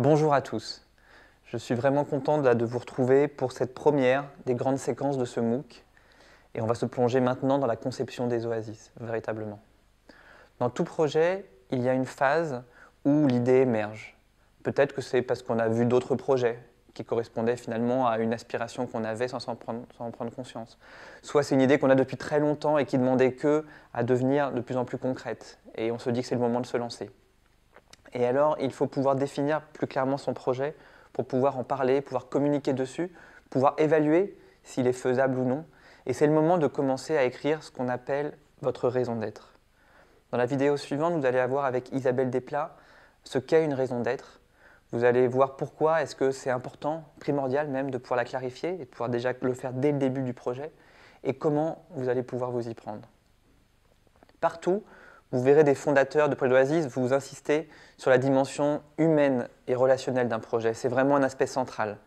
Bonjour à tous. Je suis vraiment content de vous retrouver pour cette première des grandes séquences de ce MOOC. Et on va se plonger maintenant dans la conception des oasis, véritablement. Dans tout projet, il y a une phase où l'idée émerge. Peut-être que c'est parce qu'on a vu d'autres projets qui correspondaient finalement à une aspiration qu'on avait sans en prendre, prendre conscience. Soit c'est une idée qu'on a depuis très longtemps et qui demandait que à devenir de plus en plus concrète. Et on se dit que c'est le moment de se lancer. Et alors, il faut pouvoir définir plus clairement son projet pour pouvoir en parler, pouvoir communiquer dessus, pouvoir évaluer s'il est faisable ou non. Et c'est le moment de commencer à écrire ce qu'on appelle votre raison d'être. Dans la vidéo suivante, vous allez avoir avec Isabelle Desplats ce qu'est une raison d'être. Vous allez voir pourquoi est-ce que c'est important, primordial même, de pouvoir la clarifier et de pouvoir déjà le faire dès le début du projet et comment vous allez pouvoir vous y prendre. Partout vous verrez des fondateurs de Projet d'Oasis vous insister sur la dimension humaine et relationnelle d'un projet. C'est vraiment un aspect central.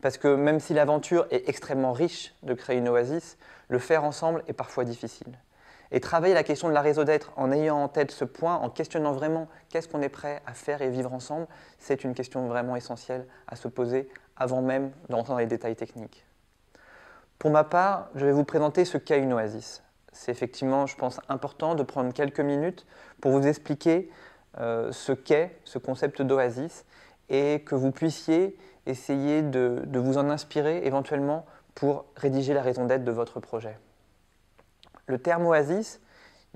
Parce que même si l'aventure est extrêmement riche de créer une oasis, le faire ensemble est parfois difficile. Et travailler la question de la réseau d'être en ayant en tête ce point, en questionnant vraiment qu'est-ce qu'on est prêt à faire et vivre ensemble, c'est une question vraiment essentielle à se poser avant même d'entendre les détails techniques. Pour ma part, je vais vous présenter ce qu'est une oasis c'est effectivement, je pense, important de prendre quelques minutes pour vous expliquer euh, ce qu'est ce concept d'oasis et que vous puissiez essayer de, de, vous en inspirer éventuellement pour rédiger la raison d'être de votre projet. Le terme oasis,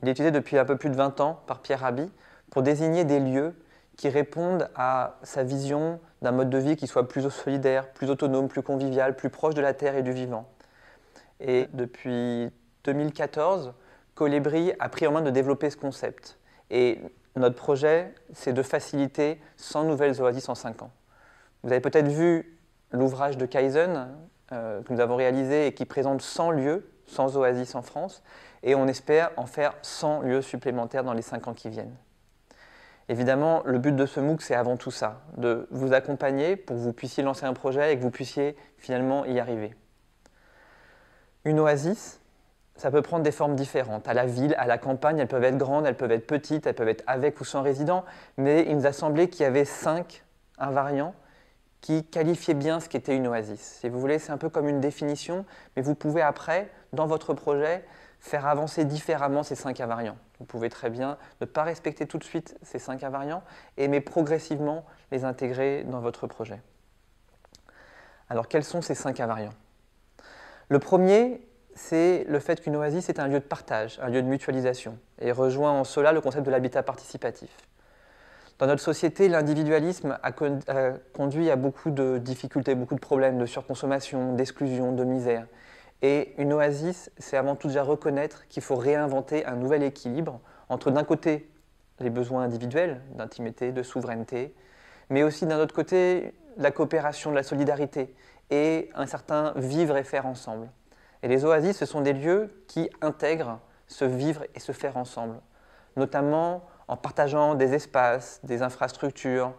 il est utilisé depuis un peu plus de 20 ans par Pierre Rabhi pour désigner des lieux qui répondent à sa vision d'un mode de vie qui soit plus solidaire, plus autonome, plus convivial, plus proche de la terre et du vivant. Et depuis 2014, Colibri a pris en main de développer ce concept. Et notre projet, c'est de faciliter 100 nouvelles oasis en 5 ans. Vous avez peut-être vu l'ouvrage de Kaizen euh, que nous avons réalisé et qui présente 100 lieux, 100 oasis en France, et on espère en faire 100 lieux supplémentaires dans les 5 ans qui viennent. Évidemment, le but de ce MOOC, c'est avant tout ça, de vous accompagner pour que vous puissiez lancer un projet et que vous puissiez finalement y arriver. Une oasis, ça peut prendre des formes différentes. À la ville, à la campagne, elles peuvent être grandes, elles peuvent être petites, elles peuvent être avec ou sans résident, mais il nous a semblé qu'il y avait cinq invariants qui qualifiaient bien ce qu'était une oasis. Si vous voulez, c'est un peu comme une définition, mais vous pouvez après, dans votre projet, faire avancer différemment ces cinq invariants. Vous pouvez très bien ne pas respecter tout de suite ces cinq invariants, et, mais progressivement les intégrer dans votre projet. Alors quels sont ces cinq invariants Le premier, c'est le fait qu'une oasis est un lieu de partage, un lieu de mutualisation, et rejoint en cela le concept de l'habitat participatif. Dans notre société, l'individualisme a, conduit à beaucoup de difficultés, beaucoup de problèmes de surconsommation, d'exclusion, de misère. Et une oasis, c'est avant tout déjà reconnaître qu'il faut réinventer un nouvel équilibre entre d'un côté les besoins individuels d'intimité, de souveraineté, mais aussi d'un autre côté la coopération, la solidarité et un certain vivre et faire ensemble. Et les oasis, ce sont des lieux qui intègrent se vivre et se faire ensemble, notamment en partageant des espaces, des infrastructures,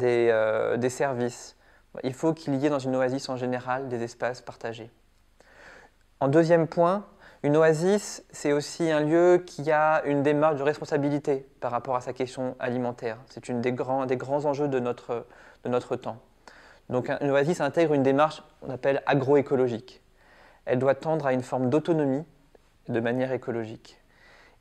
euh, des, services. Il faut qu'il y ait dans une oasis en général des espaces partagés. En deuxième point, une oasis, c'est aussi un lieu qui a une démarche de responsabilité par rapport à sa question alimentaire. C'est un des grands, enjeux de notre, de notre temps. Donc une oasis intègre une démarche qu'on appelle agroécologique elle doit tendre à une forme d'autonomie de manière écologique.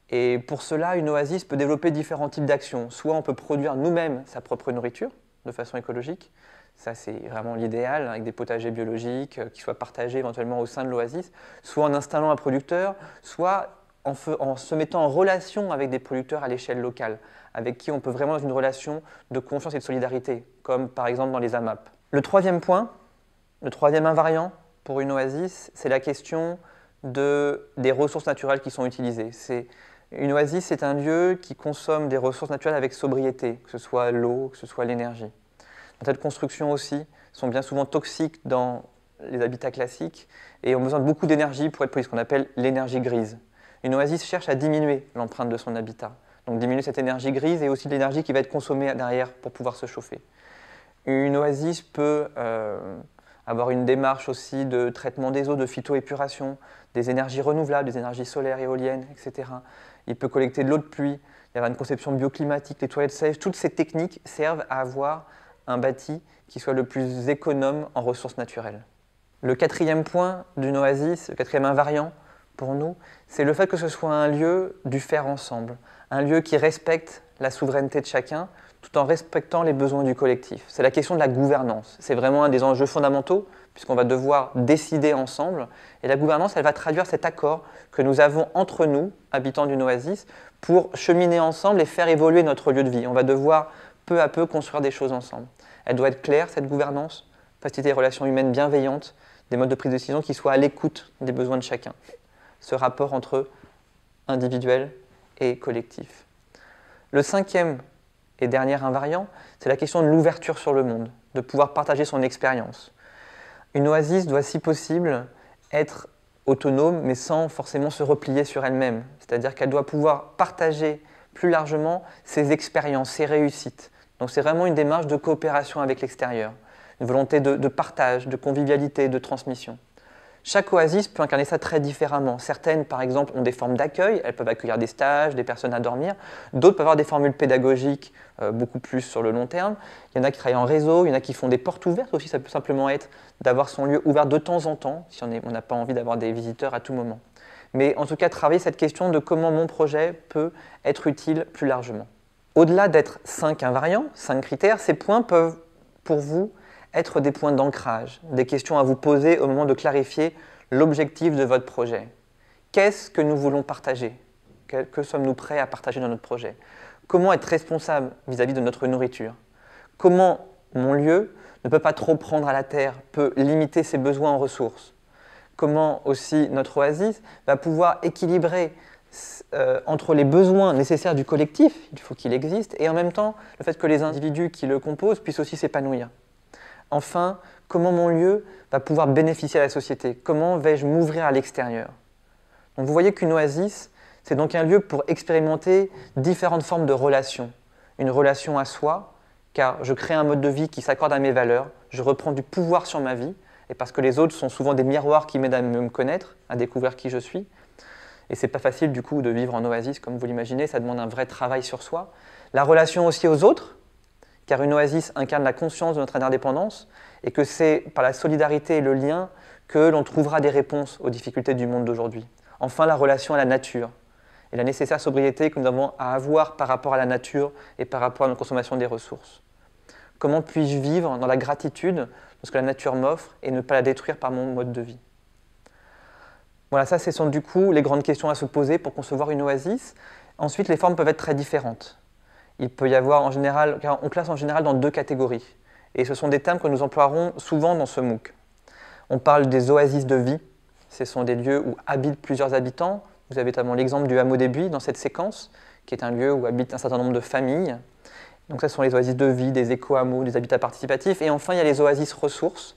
Et pour cela, une oasis peut développer différents types d'actions. Soit on peut produire nous-mêmes sa propre nourriture de façon écologique, ça c'est vraiment l'idéal, avec des potagers biologiques euh, qui soient partagés éventuellement au sein de l'oasis, soit en installant un producteur, soit en, se mettant en relation avec des producteurs à l'échelle locale, avec qui on peut vraiment avoir une relation de confiance et de solidarité, comme par exemple dans les AMAP. Le troisième point, le troisième invariant, pour une oasis, c'est la question de, des ressources naturelles qui sont utilisées. Une oasis, c'est un lieu qui consomme des ressources naturelles avec sobriété, que ce soit l'eau, que ce soit l'énergie. Dans telles constructions aussi sont bien souvent toxiques dans les habitats classiques et ont besoin de beaucoup d'énergie pour être prises, ce qu'on appelle l'énergie grise. Une oasis cherche à diminuer l'empreinte de son habitat, donc diminuer cette énergie grise et aussi l'énergie qui va être consommée derrière pour pouvoir se chauffer. Une oasis peut euh, avoir une démarche aussi de traitement des eaux, de phytoépuration, des énergies renouvelables, des énergies solaires, éoliennes, etc. Il peut collecter de l'eau de pluie, il y a une conception bioclimatique, des toilettes sèches. Toutes ces techniques servent à avoir un bâti qui soit le plus économe en ressources naturelles. Le quatrième point d'une oasis, le quatrième invariant pour nous, c'est le fait que ce soit un lieu du faire ensemble, un lieu qui respecte la souveraineté de chacun, tout en respectant les besoins du collectif. C'est la question de la gouvernance. C'est vraiment un des enjeux fondamentaux puisqu'on va devoir décider ensemble. Et la gouvernance, elle va traduire cet accord que nous avons entre nous, habitants d'une oasis, pour cheminer ensemble et faire évoluer notre lieu de vie. On va devoir peu à peu construire des choses ensemble. Elle doit être claire, cette gouvernance, faciliter des relations humaines bienveillantes, des modes de prise de décision qui soient à l'écoute des besoins de chacun. Ce rapport entre individuel et collectif. Le cinquième et dernier invariant, c'est la question de l'ouverture sur le monde, de pouvoir partager son expérience. Une oasis doit, si possible, être autonome, mais sans forcément se replier sur elle-même. C'est-à-dire qu'elle doit pouvoir partager plus largement ses expériences, ses réussites. Donc c'est vraiment une démarche de coopération avec l'extérieur, une volonté de, de partage, de convivialité, de transmission. Chaque oasis peut incarner ça très différemment. Certaines, par exemple, ont des formes d'accueil, elles peuvent accueillir des stages, des personnes à dormir. D'autres peuvent avoir des formules pédagogiques euh, beaucoup plus sur le long terme. Il y en a qui travaillent en réseau, il y en a qui font des portes ouvertes aussi. Ça peut simplement être d'avoir son lieu ouvert de temps en temps, si on n'a pas envie d'avoir des visiteurs à tout moment. Mais en tout cas, travailler cette question de comment mon projet peut être utile plus largement. Au-delà d'être cinq invariants, cinq critères, ces points peuvent, pour vous, être des points d'ancrage, des questions à vous poser au moment de clarifier l'objectif de votre projet. Qu'est-ce que nous voulons partager Que, sommes-nous prêts à partager dans notre projet Comment être responsable vis-à-vis de notre nourriture Comment mon lieu ne peut pas trop prendre à la terre, peut limiter ses besoins en ressources Comment aussi notre oasis va pouvoir équilibrer euh, entre les besoins nécessaires du collectif, il faut qu'il existe, et en même temps le fait que les individus qui le composent puissent aussi s'épanouir. Enfin, comment mon lieu va pouvoir bénéficier à la société Comment vais-je m'ouvrir à l'extérieur Donc vous voyez qu'une oasis, c'est donc un lieu pour expérimenter différentes formes de relations. Une relation à soi, car je crée un mode de vie qui s'accorde à mes valeurs, je reprends du pouvoir sur ma vie, et parce que les autres sont souvent des miroirs qui m'aident à me connaître, à découvrir qui je suis. Et c'est pas facile du coup de vivre en oasis comme vous l'imaginez, ça demande un vrai travail sur soi. La relation aussi aux autres, car une oasis incarne la conscience de notre interdépendance et que c'est par la solidarité et le lien que l'on trouvera des réponses aux difficultés du monde d'aujourd'hui. Enfin, la relation à la nature et la nécessaire sobriété que nous avons à avoir par rapport à la nature et par rapport à notre consommation des ressources. Comment puis-je vivre dans la gratitude de ce que la nature m'offre et ne pas la détruire par mon mode de vie Voilà, ça, ce sont du coup les grandes questions à se poser pour concevoir une oasis. Ensuite, les formes peuvent être très différentes il peut y avoir en général, on classe en général dans deux catégories. Et ce sont des termes que nous emploierons souvent dans ce MOOC. On parle des oasis de vie. Ce sont des lieux où habitent plusieurs habitants. Vous avez notamment l'exemple du hameau des Buis dans cette séquence, qui est un lieu où habitent un certain nombre de familles. Donc ce sont les oasis de vie, des éco-hameaux, des habitats participatifs. Et enfin, il y a les oasis ressources,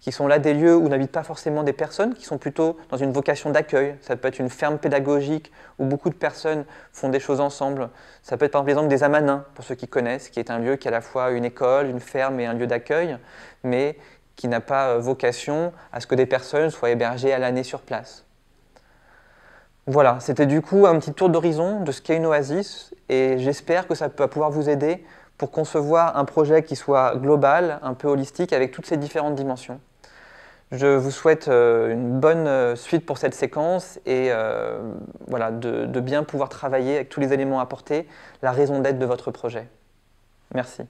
qui sont là des lieux où n'habitent pas forcément des personnes, qui sont plutôt dans une vocation d'accueil. Ça peut être une ferme pédagogique où beaucoup de personnes font des choses ensemble. Ça peut être par exemple des amanins, pour ceux qui connaissent, qui est un lieu qui est à la fois une école, une ferme et un lieu d'accueil, mais qui n'a pas euh, vocation à ce que des personnes soient hébergées à l'année sur place. Voilà, c'était du coup un petit tour d'horizon de ce qu'est une oasis et j'espère que ça peut pouvoir vous aider pour concevoir un projet qui soit global, un peu holistique, avec toutes ces différentes dimensions. Je vous souhaite euh, une bonne euh, suite pour cette séquence et euh, voilà, de, de bien pouvoir travailler avec tous les éléments apportés, la raison d'être de votre projet. Merci.